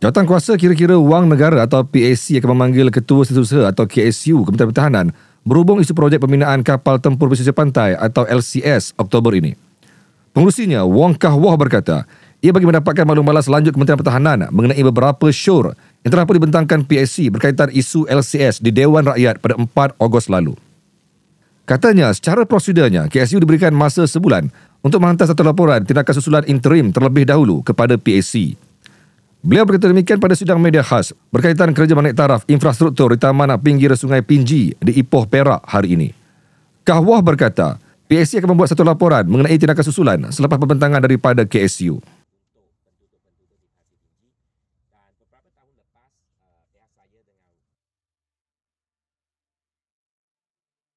Jawatan kuasa kira-kira wang negara atau PAC akan memanggil Ketua Setiausaha atau KSU Kementerian Pertahanan berhubung isu projek pembinaan kapal tempur pesisir pantai atau LCS Oktober ini. Pengurusinya Wong Kah Wah berkata, ia bagi mendapatkan maklum balas lanjut Kementerian Pertahanan mengenai beberapa syur yang telah pun dibentangkan PAC berkaitan isu LCS di Dewan Rakyat pada 4 Ogos lalu. Katanya, secara prosedurnya, KSU diberikan masa sebulan untuk menghantar satu laporan tindakan susulan interim terlebih dahulu kepada PAC. Beliau berkata demikian pada sidang media khas berkaitan kerja menaik taraf infrastruktur di taman pinggir sungai Pinji di Ipoh Perak hari ini. Kahwah berkata, PSC akan membuat satu laporan mengenai tindakan susulan selepas pembentangan daripada KSU.